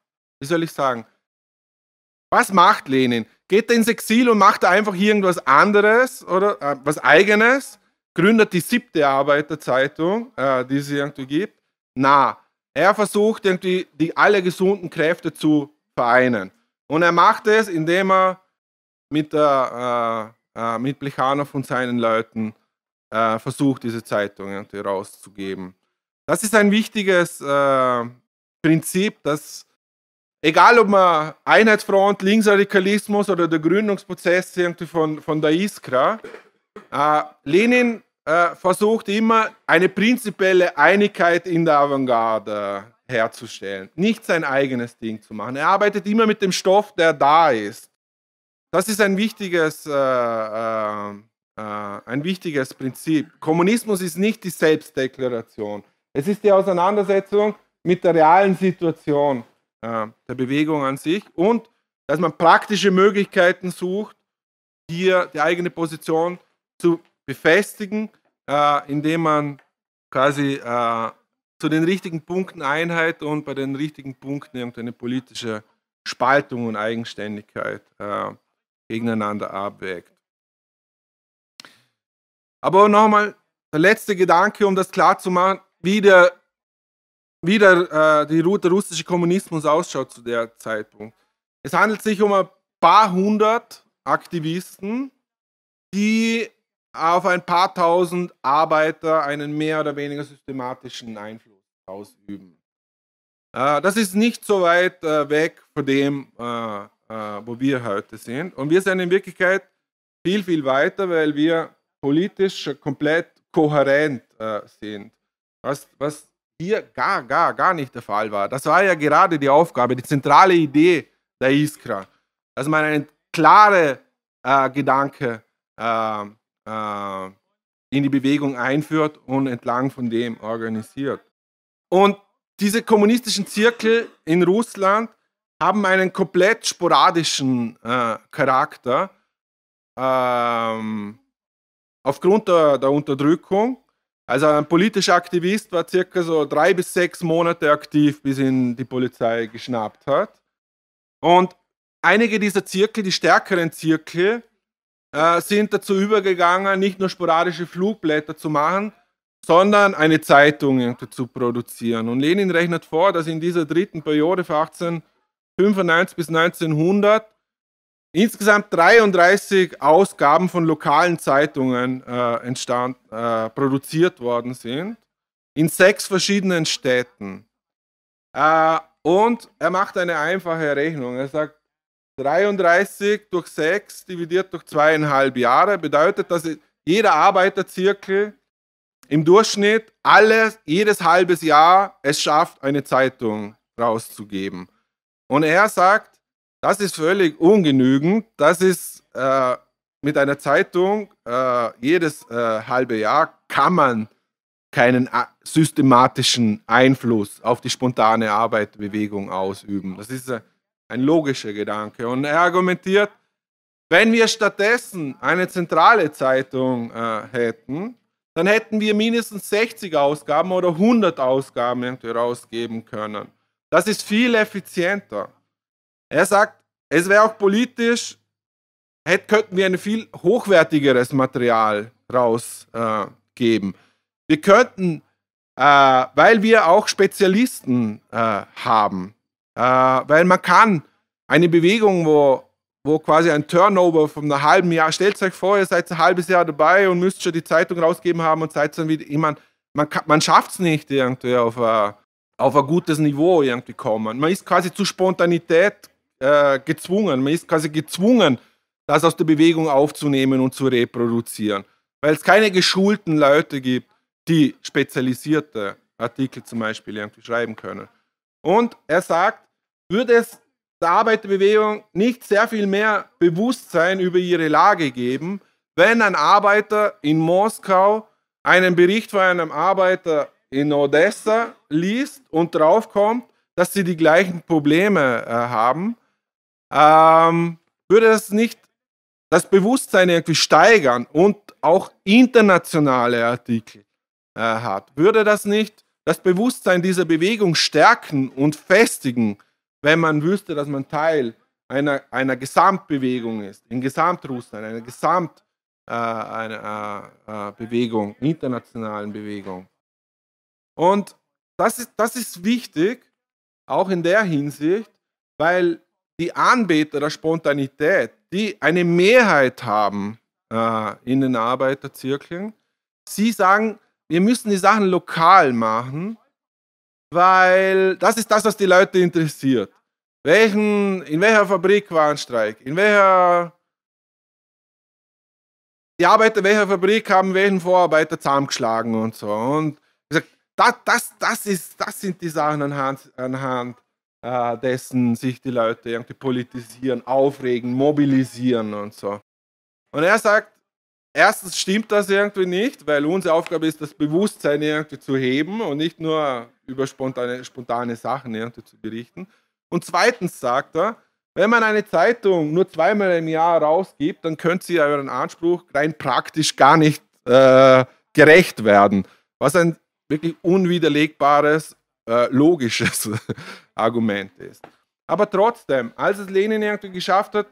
S1: wie soll ich sagen? Was macht Lenin? Geht er ins Exil und macht er einfach irgendwas anderes oder äh, was eigenes? Gründet die siebte Arbeiterzeitung, äh, die es irgendwie gibt? Na, er versucht irgendwie die alle gesunden Kräfte zu vereinen. Und er macht es, indem er mit, der, äh, äh, mit Plechanow und seinen Leuten äh, versucht, diese Zeitung irgendwie rauszugeben. Das ist ein wichtiges äh, Prinzip, dass egal ob man Einheitsfront, Linksradikalismus oder der Gründungsprozess irgendwie von, von der Iskra, äh, Lenin äh, versucht immer eine prinzipielle Einigkeit in der Avantgarde herzustellen, nicht sein eigenes Ding zu machen. Er arbeitet immer mit dem Stoff, der da ist. Das ist ein wichtiges, äh, äh, äh ein wichtiges Prinzip. Kommunismus ist nicht die Selbstdeklaration. Es ist die Auseinandersetzung mit der realen Situation äh, der Bewegung an sich und dass man praktische Möglichkeiten sucht, hier die eigene Position zu befestigen, äh, indem man quasi äh, zu den richtigen Punkten Einheit und bei den richtigen Punkten irgendeine politische Spaltung und Eigenständigkeit äh, gegeneinander abwägt. Aber nochmal der letzte Gedanke, um das klar zu machen, wie der, wie der, äh, die, der russische Kommunismus ausschaut zu der Zeitpunkt. Es handelt sich um ein paar hundert Aktivisten, die auf ein paar tausend Arbeiter einen mehr oder weniger systematischen Einfluss ausüben. Äh, das ist nicht so weit äh, weg von dem, äh, wo wir heute sind. Und wir sind in Wirklichkeit viel, viel weiter, weil wir politisch komplett kohärent sind. Was, was hier gar, gar, gar nicht der Fall war. Das war ja gerade die Aufgabe, die zentrale Idee der Iskra, dass man einen klaren Gedanke äh, äh, in die Bewegung einführt und entlang von dem organisiert. Und diese kommunistischen Zirkel in Russland haben einen komplett sporadischen äh, Charakter ähm, aufgrund der, der, Unterdrückung. Also ein politischer Aktivist war circa so drei bis sechs Monate aktiv, bis ihn die Polizei geschnappt hat. Und einige dieser Zirkel, die stärkeren Zirkel, äh, sind dazu übergegangen, nicht nur sporadische Flugblätter zu machen, sondern eine Zeitung zu produzieren. Und Lenin rechnet vor, dass in dieser dritten Periode von 1895 bis 1900 insgesamt 33 Ausgaben von lokalen Zeitungen äh, entstand, äh, produziert worden sind, in sechs verschiedenen Städten. Äh, und er macht eine einfache Rechnung. Er sagt, 33 durch 6 dividiert durch zweieinhalb Jahre bedeutet, dass jeder Arbeiterzirkel im Durchschnitt alles, jedes halbes Jahr es schafft, eine Zeitung rauszugeben. Und er sagt, das ist völlig ungenügend. Das ist äh, mit einer Zeitung äh, jedes äh, halbe Jahr kann man keinen äh, systematischen Einfluss auf die spontane Arbeitbewegung ausüben. Das ist äh, ein logischer Gedanke. Und er argumentiert, wenn wir stattdessen eine zentrale Zeitung äh, hätten, dann hätten wir mindestens 60 Ausgaben oder 100 Ausgaben irgendwie rausgeben können. Das ist viel effizienter. Er sagt, es wäre auch politisch, hätte, könnten wir ein viel hochwertigeres Material rausgeben. Äh, wir könnten, äh, weil wir auch Spezialisten äh, haben, äh, weil man kann eine Bewegung, wo, wo quasi ein Turnover von einem halben Jahr, stellt euch vor, ihr seid ein halbes Jahr dabei und müsst schon die Zeitung rausgeben haben und seid dann wieder jemand, man, man schafft es nicht irgendwie auf ein, auf ein gutes Niveau irgendwie kommen. Man ist quasi zu Spontanität äh, gezwungen, man ist quasi gezwungen, das aus der Bewegung aufzunehmen und zu reproduzieren, weil es keine geschulten Leute gibt, die spezialisierte Artikel zum Beispiel irgendwie schreiben können. Und er sagt, würde es der Arbeiterbewegung nicht sehr viel mehr Bewusstsein über ihre Lage geben, wenn ein Arbeiter in Moskau einen Bericht von einem Arbeiter in Odessa liest und draufkommt, dass sie die gleichen Probleme äh, haben, ähm, würde es nicht das Bewusstsein irgendwie steigern und auch internationale Artikel äh, hat, würde das nicht das Bewusstsein dieser Bewegung stärken und festigen? wenn man wüsste, dass man Teil einer, einer Gesamtbewegung ist, in Gesamtrussland, einer Gesamtbewegung, äh, äh, äh, internationalen Bewegung. Und das ist, das ist wichtig, auch in der Hinsicht, weil die Anbeter der Spontanität, die eine Mehrheit haben äh, in den Arbeiterzirkeln, sie sagen, wir müssen die Sachen lokal machen weil das ist das, was die Leute interessiert. Welchen, in welcher Fabrik war ein Streik? In welcher die Arbeiter welcher Fabrik haben welchen Vorarbeiter zusammengeschlagen und so. Und gesagt, das, das, das, ist, das sind die Sachen anhand, anhand äh, dessen sich die Leute irgendwie politisieren, aufregen, mobilisieren und so. Und er sagt, erstens stimmt das irgendwie nicht, weil unsere Aufgabe ist, das Bewusstsein irgendwie zu heben und nicht nur über spontane, spontane Sachen ja, zu berichten. Und zweitens sagt er, wenn man eine Zeitung nur zweimal im Jahr rausgibt, dann könnte sie euren Anspruch rein praktisch gar nicht äh, gerecht werden. Was ein wirklich unwiderlegbares, äh, logisches Argument ist. Aber trotzdem, als es Lenin irgendwie geschafft hat,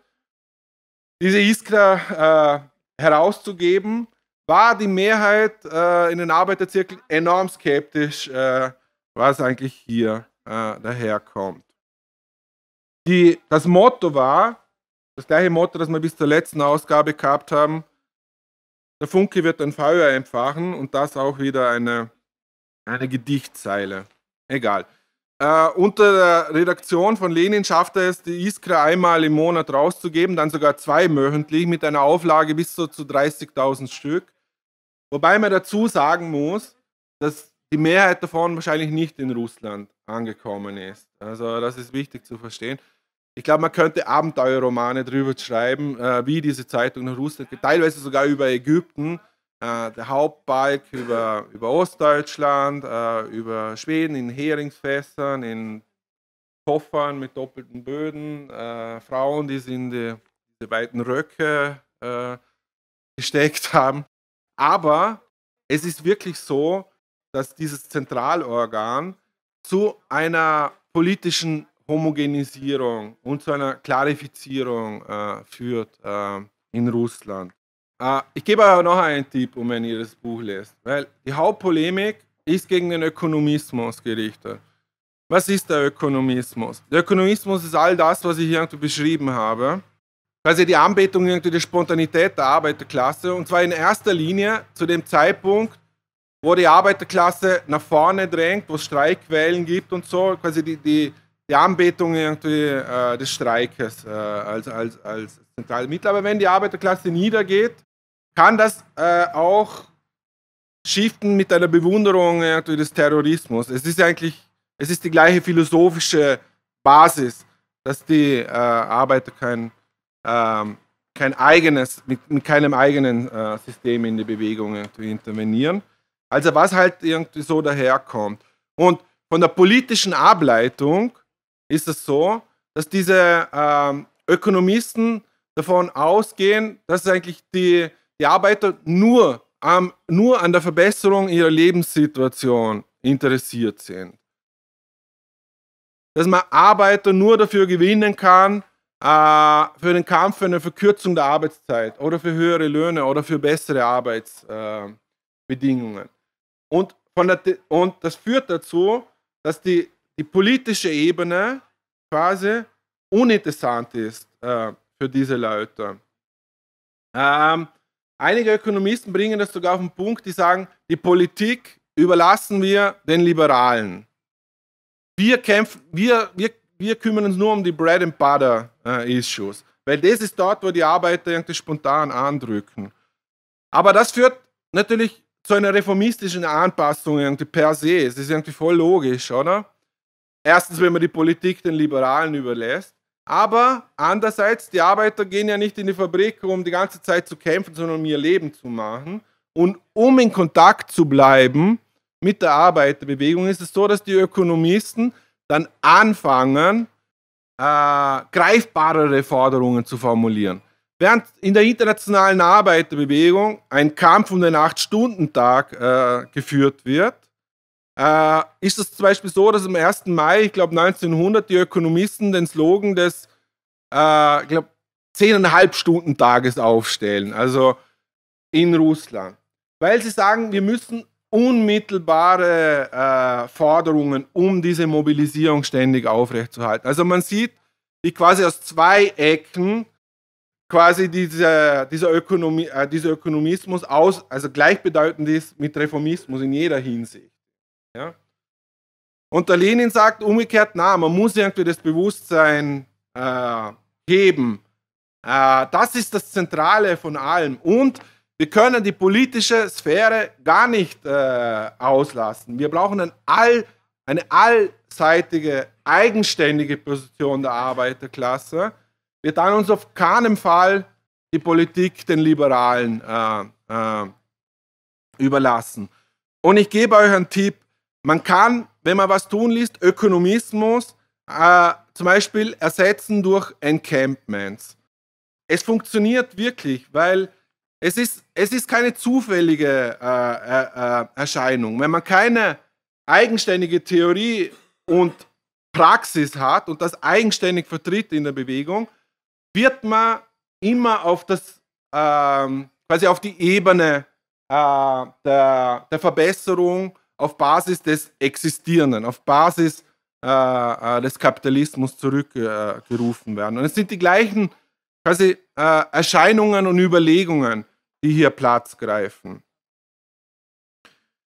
S1: diese Iskra äh, herauszugeben, war die Mehrheit äh, in den Arbeiterzirkeln enorm skeptisch äh, was eigentlich hier äh, daherkommt. Die, das Motto war, das gleiche Motto, das wir bis zur letzten Ausgabe gehabt haben, der Funke wird ein Feuer empfachen und das auch wieder eine, eine Gedichtzeile. Egal. Äh, unter der Redaktion von Lenin schaffte es, die Iskra einmal im Monat rauszugeben, dann sogar zweiwöchentlich mit einer Auflage bis so zu 30.000 Stück. Wobei man dazu sagen muss, dass die Mehrheit davon wahrscheinlich nicht in Russland angekommen ist. Also das ist wichtig zu verstehen. Ich glaube, man könnte Abenteuerromane drüber schreiben, äh, wie diese Zeitung nach Russland geht, teilweise sogar über Ägypten, äh, der Hauptbalk über, über Ostdeutschland, äh, über Schweden in Heringsfässern, in Koffern mit doppelten Böden, äh, Frauen, die sie in die, die weiten Röcke äh, gesteckt haben. Aber es ist wirklich so, dass dieses Zentralorgan zu einer politischen Homogenisierung und zu einer Klarifizierung äh, führt äh, in Russland. Äh, ich gebe aber noch einen Tipp, um wenn ihr das Buch lest, weil die Hauptpolemik ist gegen den Ökonomismus gerichtet. Was ist der Ökonomismus? Der Ökonomismus ist all das, was ich irgendwie beschrieben habe. Also die Anbetung irgendwie der Spontanität der Arbeiterklasse und zwar in erster Linie zu dem Zeitpunkt, wo die Arbeiterklasse nach vorne drängt, wo es Streikwellen gibt und so, quasi die, die, die Anbetung irgendwie, äh, des Streikes äh, als, als, als zentrales Mittel. Aber wenn die Arbeiterklasse niedergeht, kann das äh, auch shiften mit einer Bewunderung irgendwie des Terrorismus. Es ist eigentlich, es ist die gleiche philosophische Basis, dass die äh, Arbeiter kein, ähm, kein eigenes, mit, mit keinem eigenen äh, System in die Bewegung irgendwie intervenieren. Also was halt irgendwie so daherkommt. Und von der politischen Ableitung ist es so, dass diese ähm, Ökonomisten davon ausgehen, dass eigentlich die, die Arbeiter nur, ähm, nur an der Verbesserung ihrer Lebenssituation interessiert sind. Dass man Arbeiter nur dafür gewinnen kann, äh, für den Kampf für eine Verkürzung der Arbeitszeit oder für höhere Löhne oder für bessere Arbeitsbedingungen. Äh, und, von der, und das führt dazu, dass die, die politische Ebene quasi uninteressant ist äh, für diese Leute. Ähm, einige Ökonomisten bringen das sogar auf den Punkt, die sagen, die Politik überlassen wir den Liberalen. Wir kämpfen, wir, wir, wir kümmern uns nur um die Bread and Butter äh, Issues, weil das ist dort, wo die Arbeiter irgendwie spontan andrücken. Aber das führt natürlich zu einer reformistischen Anpassung irgendwie per se. Es ist irgendwie voll logisch, oder? Erstens, wenn man die Politik den Liberalen überlässt. Aber andererseits, die Arbeiter gehen ja nicht in die Fabrik, um die ganze Zeit zu kämpfen, sondern um ihr Leben zu machen. Und um in Kontakt zu bleiben mit der Arbeiterbewegung, ist es so, dass die Ökonomisten dann anfangen, äh, greifbarere Forderungen zu formulieren. Während in der internationalen Arbeiterbewegung ein Kampf um den Acht-Stunden-Tag äh, geführt wird, äh, ist es zum Beispiel so, dass am 1. Mai, ich glaube 1900, die Ökonomisten den Slogan des, äh, ich glaube, 10,5 Stunden Tages aufstellen, also in Russland. Weil sie sagen, wir müssen unmittelbare äh, Forderungen, um diese Mobilisierung ständig aufrechtzuerhalten. Also man sieht, wie quasi aus zwei Ecken quasi dieser, dieser, Ökonomie, äh, dieser Ökonomismus aus, also gleichbedeutend ist mit Reformismus in jeder Hinsicht. Ja? Und der Lenin sagt umgekehrt, na, man muss irgendwie das Bewusstsein äh, geben. Äh, das ist das Zentrale von allem. Und wir können die politische Sphäre gar nicht äh, auslassen. Wir brauchen ein all, eine allseitige, eigenständige Position der Arbeiterklasse wir teilen uns auf keinen Fall die Politik den Liberalen äh, äh, überlassen. Und ich gebe euch einen Tipp. Man kann, wenn man was tun liest, Ökonomismus äh, zum Beispiel ersetzen durch Encampments. Es funktioniert wirklich, weil es ist, es ist keine zufällige äh, äh, äh, Erscheinung. Wenn man keine eigenständige Theorie und Praxis hat und das eigenständig vertritt in der Bewegung, wird man immer auf das ähm, quasi auf die Ebene äh, der, der, Verbesserung auf Basis des Existierenden, auf Basis äh, äh des Kapitalismus zurückgerufen äh, werden. Und es sind die gleichen quasi äh, Erscheinungen und Überlegungen, die hier Platz greifen.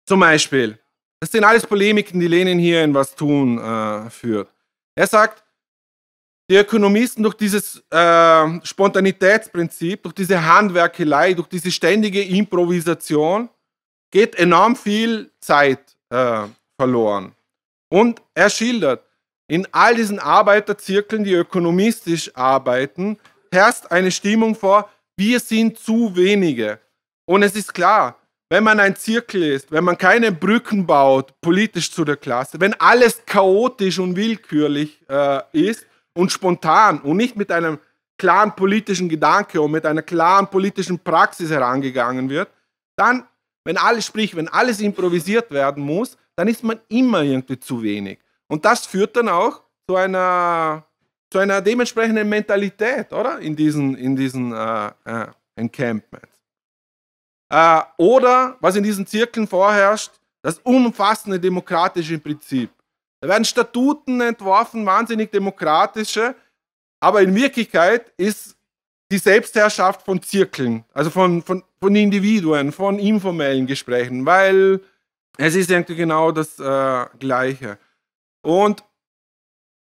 S1: Zum Beispiel, das sind alles Polemiken, die Lenin hier in Was tun äh, führt. Er sagt, die Ökonomisten durch dieses äh, Spontanitätsprinzip, durch diese Handwerkelei, durch diese ständige Improvisation geht enorm viel Zeit äh, verloren. Und er schildert, in all diesen Arbeiterzirkeln, die ökonomistisch arbeiten, herrscht eine Stimmung vor, wir sind zu wenige. Und es ist klar, wenn man ein Zirkel ist, wenn man keine Brücken baut, politisch zu der Klasse, wenn alles chaotisch und willkürlich äh, ist, und spontan und nicht mit einem klaren politischen Gedanke und mit einer klaren politischen Praxis herangegangen wird, dann, wenn alles, sprich, wenn alles improvisiert werden muss, dann ist man immer irgendwie zu wenig. Und das führt dann auch zu einer, zu einer dementsprechenden Mentalität, oder? In diesen, in diesen äh, äh, Encampments. Äh, oder, was in diesen Zirkeln vorherrscht, das umfassende demokratische Prinzip. Da werden Statuten entworfen, wahnsinnig demokratische, aber in Wirklichkeit ist die Selbstherrschaft von Zirkeln, also von, von, von Individuen, von informellen Gesprächen, weil es ist irgendwie genau das äh, Gleiche. Und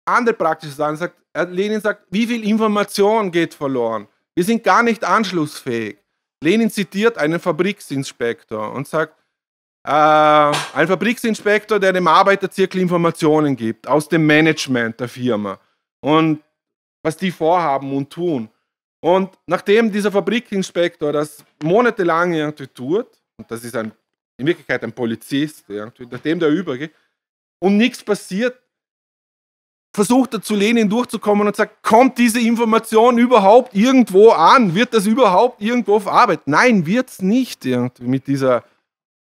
S1: andere praktische Sachen sagt, äh, Lenin sagt, wie viel Information geht verloren? Wir sind gar nicht anschlussfähig. Lenin zitiert einen Fabriksinspektor und sagt, äh, ein Fabriksinspektor, der dem Arbeiterzirkel Informationen gibt aus dem Management der Firma und was die vorhaben und tun. Und nachdem dieser Fabrikinspektor das monatelang irgendwie tut, und das ist ein, in Wirklichkeit ein Polizist, irgendwie, nachdem der übergeht, und nichts passiert, versucht er zu Lenin durchzukommen und sagt, kommt diese Information überhaupt irgendwo an? Wird das überhaupt irgendwo verarbeitet? Nein, wird es nicht irgendwie mit dieser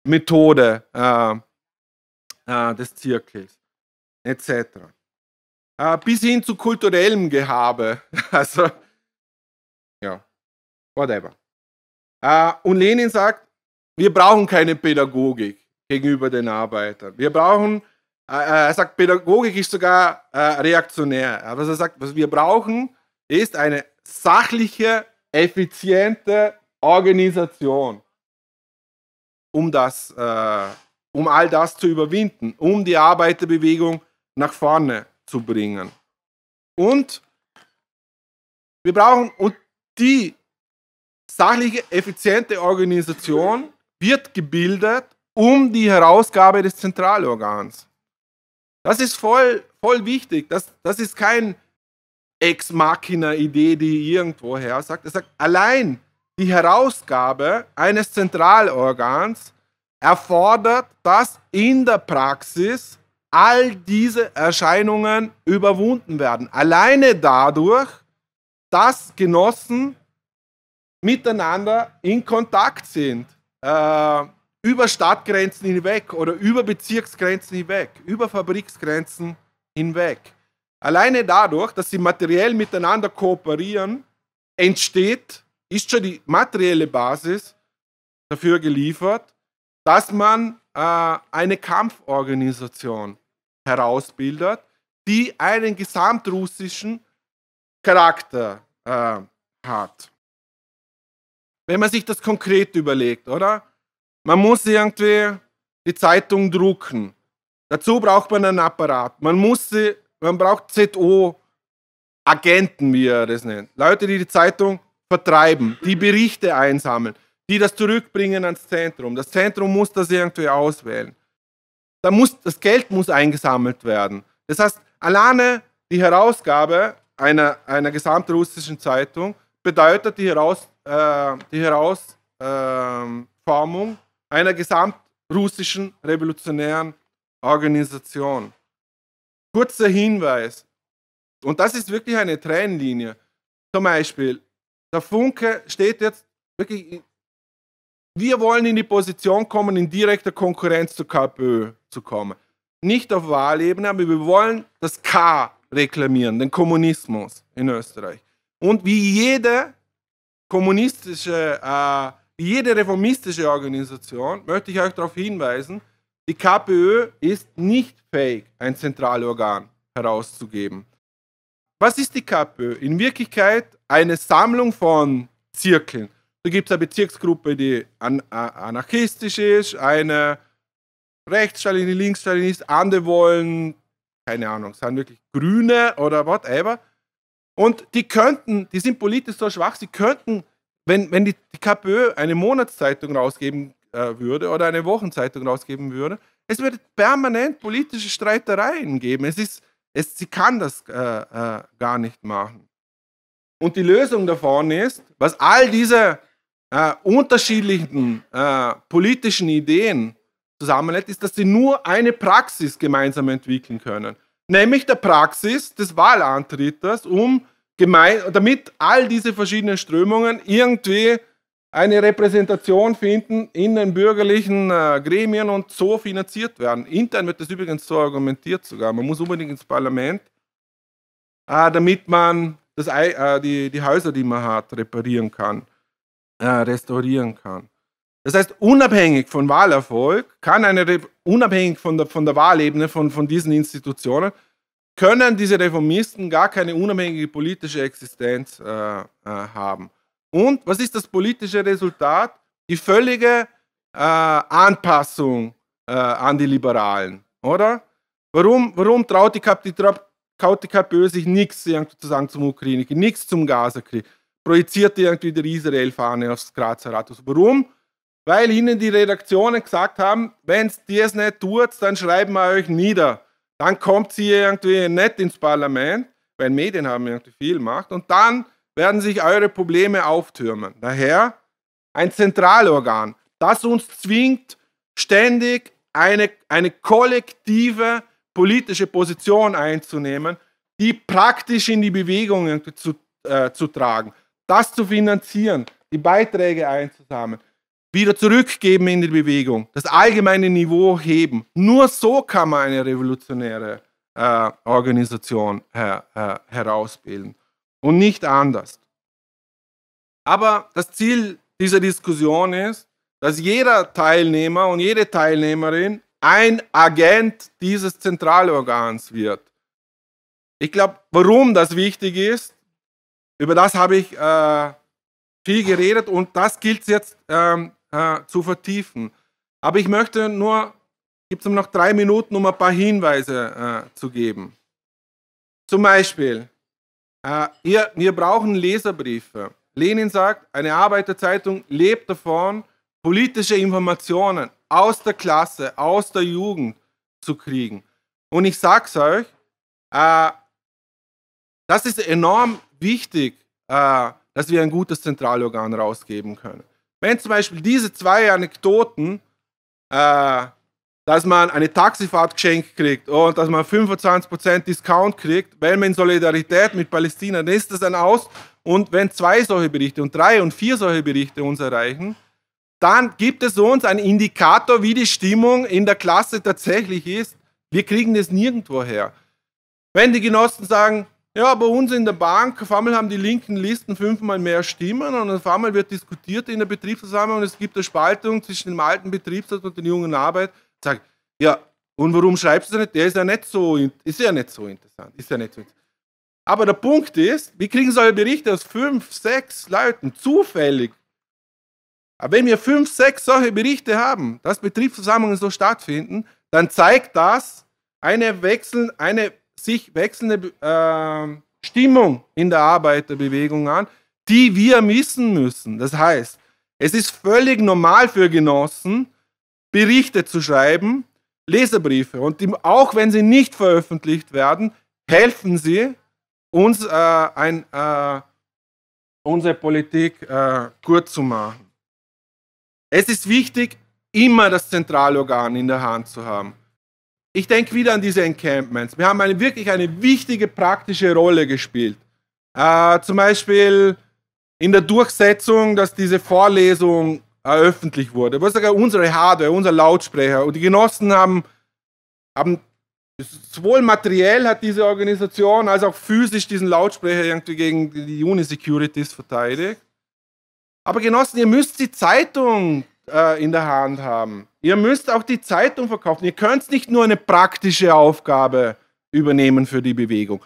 S1: Methode äh, äh, des Zirkels etc. Äh, bis hin zu kulturellem Gehabe. also, ja, whatever. Äh, und Lenin sagt, wir brauchen keine Pädagogik gegenüber den Arbeitern. Wir brauchen, äh, äh, er sagt, Pädagogik ist sogar reaktionär. Aber er sagt, was wir brauchen, ist eine sachliche, effiziente Organisation um, das, äh, um all das zu überwinden, um die Arbeiterbewegung nach vorne zu bringen. Und wir brauchen und die sachliche, effiziente Organisation wird gebildet um die Herausgabe des Zentralorgans. Das ist voll, voll wichtig. Das, das ist kein Ex-Machina-Idee, die irgendwo her sagt. Er sagt, allein die Herausgabe eines Zentralorgans erfordert, dass in der Praxis all diese Erscheinungen überwunden werden. Alleine dadurch, dass Genossen miteinander in Kontakt sind, äh, über Stadtgrenzen hinweg oder über Bezirksgrenzen hinweg, über Fabriksgrenzen hinweg. Alleine dadurch, dass sie materiell miteinander kooperieren, entsteht ist schon die materielle Basis dafür geliefert, dass man äh, eine Kampforganisation herausbildet, die einen gesamtrussischen Charakter äh, hat. Wenn man sich das konkret überlegt, oder? Man muss irgendwie die Zeitung drucken. Dazu braucht man einen Apparat. Man muss sie, man braucht ZO Agenten, wie er das nennt. Leute, die die Zeitung vertreiben, die Berichte einsammeln, die das zurückbringen ans Zentrum. Das Zentrum muss das irgendwie auswählen. Da muss, das Geld muss eingesammelt werden. Das heißt, alleine die Herausgabe einer, einer gesamtrussischen Zeitung bedeutet die, Heraus, äh, die Herausformung äh, einer gesamtrussischen revolutionären Organisation. Kurzer Hinweis, und das ist wirklich eine Trennlinie. Zum Beispiel, der Funke steht jetzt wirklich. Wir wollen in die Position kommen, in direkter Konkurrenz zur KPÖ zu kommen. Nicht auf Wahlebene, aber wir wollen das K reklamieren, den Kommunismus in Österreich. Und wie jede kommunistische, äh, wie jede reformistische Organisation möchte ich euch darauf hinweisen, die KPÖ ist nicht fähig, ein Zentralorgan herauszugeben. Was ist die KPÖ? In Wirklichkeit eine Sammlung von Zirkeln. Da gibt es eine Bezirksgruppe, die an anarchistisch ist, eine Rechtsstalinist, Linksstalinist, andere wollen, keine Ahnung, sind wirklich Grüne oder whatever. Und die könnten, die sind politisch so schwach, sie könnten, wenn, wenn die, die KPÖ eine Monatszeitung rausgeben äh, würde oder eine Wochenzeitung rausgeben würde, es würde permanent politische Streitereien geben. Es ist es, sie kann das äh, äh, gar nicht machen. Und die Lösung davon ist, was all diese äh, unterschiedlichen äh, politischen Ideen zusammenhält, ist, dass sie nur eine Praxis gemeinsam entwickeln können. Nämlich der Praxis des Wahlantritters, um damit all diese verschiedenen Strömungen irgendwie eine Repräsentation finden in den bürgerlichen äh, Gremien und so finanziert werden. Intern wird das übrigens so argumentiert sogar. Man muss unbedingt ins Parlament, äh, damit man das, äh, die, die Häuser, die man hat, reparieren kann, restaurieren kann. Das heißt, unabhängig von Wahlerfolg kann eine, unabhängig von der, von der Wahlebene, von, von diesen Institutionen, können diese Reformisten gar keine unabhängige politische Existenz haben. Und was ist das politische Resultat? Die völlige äh, Anpassung äh, an die Liberalen, oder? Warum, warum traut die, Kap die, traut die KPÖ sich nichts sozusagen zum Ukraine-Krieg, nichts zum Gaza-Krieg? Projiziert irgendwie die Israel-Fahne aufs Grazer Rathaus. Warum? Weil ihnen die Redaktionen gesagt haben, wenn ihr es nicht tut, dann schreiben wir euch nieder. Dann kommt sie irgendwie nicht ins Parlament, weil Medien haben irgendwie viel Macht. Und dann werden sich eure Probleme auftürmen. Daher ein Zentralorgan, das uns zwingt, ständig eine, eine kollektive politische Position einzunehmen, die praktisch in die Bewegungen zu, äh, zu tragen, das zu finanzieren, die Beiträge einzusammeln, wieder zurückgeben in die Bewegung, das allgemeine Niveau heben. Nur so kann man eine revolutionäre äh, Organisation her, her, äh, herausbilden und nicht anders. Aber das Ziel dieser Diskussion ist, dass jeder Teilnehmer und jede Teilnehmerin ein Agent dieses Zentralorgans wird. Ich glaube, warum das wichtig ist, über das habe ich äh, viel geredet und das gilt es jetzt ähm, äh, zu vertiefen. Aber ich möchte nur, gibt es noch drei Minuten, um ein paar Hinweise äh, zu geben. Zum Beispiel, äh, ihr, wir brauchen Leserbriefe. Lenin sagt, eine Arbeiterzeitung lebt davon, politische Informationen aus der Klasse, aus der Jugend zu kriegen. Und ich sage es euch, äh, das ist enorm wichtig, äh, dass wir ein gutes Zentralorgan rausgeben können. Wenn zum Beispiel diese zwei Anekdoten äh, dass man eine Taxifahrt geschenkt kriegt und dass man 25% Discount kriegt, wenn man in Solidarität mit Palästina, dann ist das ein Aus. Und wenn zwei solche Berichte und drei und vier solche Berichte uns erreichen, dann gibt es uns einen Indikator, wie die Stimmung in der Klasse tatsächlich ist. Wir kriegen das nirgendwo her. Wenn die Genossen sagen, ja, bei uns in der Bank, auf einmal haben die linken Listen fünfmal mehr Stimmen und auf einmal wird diskutiert in der Betriebsversammlung und es gibt eine Spaltung zwischen dem alten Betriebsrat und der jungen Arbeit sage, ja, und warum schreibst du das nicht? Der ist ja nicht so, ist ja nicht so interessant. Ist ja nicht so interessant. Aber der Punkt ist, wir kriegen solche Berichte aus fünf, sechs Leuten, zufällig. Aber wenn wir fünf, sechs solche Berichte haben, dass Betriebsversammlungen so stattfinden, dann zeigt das eine, wechseln, eine sich wechselnde äh, Stimmung in der Arbeiterbewegung an, die wir missen müssen. Das heißt, es ist völlig normal für Genossen, Berichte zu schreiben, Leserbriefe. Und auch wenn sie nicht veröffentlicht werden, helfen sie uns, äh, ein, äh, unsere Politik äh, gut zu machen. Es ist wichtig, immer das Zentralorgan in der Hand zu haben. Ich denke wieder an diese Encampments. Wir haben eine, wirklich eine wichtige praktische Rolle gespielt. Äh, zum Beispiel in der Durchsetzung, dass diese Vorlesung veröffentlicht wurde. Was sogar unsere Hardware, unser Lautsprecher. Und die Genossen haben, haben sowohl materiell hat diese Organisation als auch physisch diesen Lautsprecher irgendwie gegen die Unisecurities verteidigt. Aber Genossen, ihr müsst die Zeitung äh, in der Hand haben. Ihr müsst auch die Zeitung verkaufen. Ihr könnt nicht nur eine praktische Aufgabe übernehmen für die Bewegung.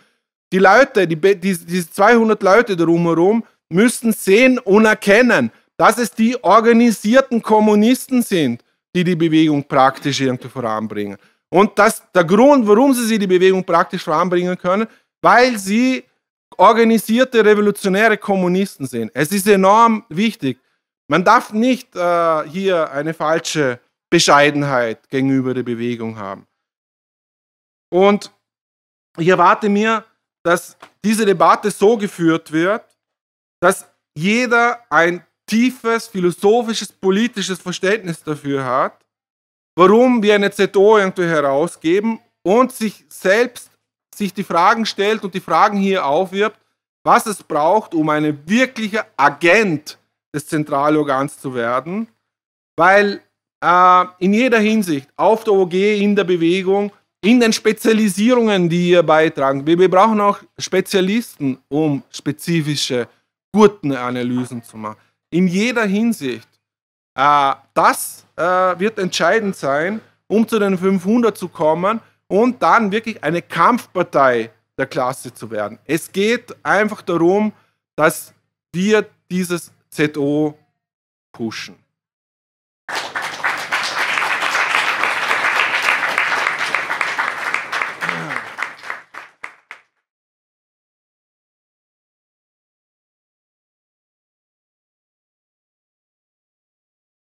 S1: Die Leute, die, die, diese 200 Leute drumherum, müssen sehen und erkennen, dass es die organisierten Kommunisten sind, die die Bewegung praktisch irgendwie voranbringen. Und dass der Grund, warum sie die Bewegung praktisch voranbringen können, weil sie organisierte revolutionäre Kommunisten sind. Es ist enorm wichtig. Man darf nicht äh, hier eine falsche Bescheidenheit gegenüber der Bewegung haben. Und ich erwarte mir, dass diese Debatte so geführt wird, dass jeder ein tiefes philosophisches, politisches Verständnis dafür hat, warum wir eine ZO irgendwie herausgeben und sich selbst sich die Fragen stellt und die Fragen hier aufwirbt, was es braucht, um ein wirklicher Agent des Zentralorgans zu werden, weil äh, in jeder Hinsicht, auf der OG, in der Bewegung, in den Spezialisierungen, die ihr beitragen, wir, wir brauchen auch Spezialisten, um spezifische, guten Analysen zu machen in jeder Hinsicht. Äh, das äh, wird entscheidend sein, um zu den 500 zu kommen und dann wirklich eine Kampfpartei der Klasse zu werden. Es geht einfach darum, dass wir dieses ZO pushen.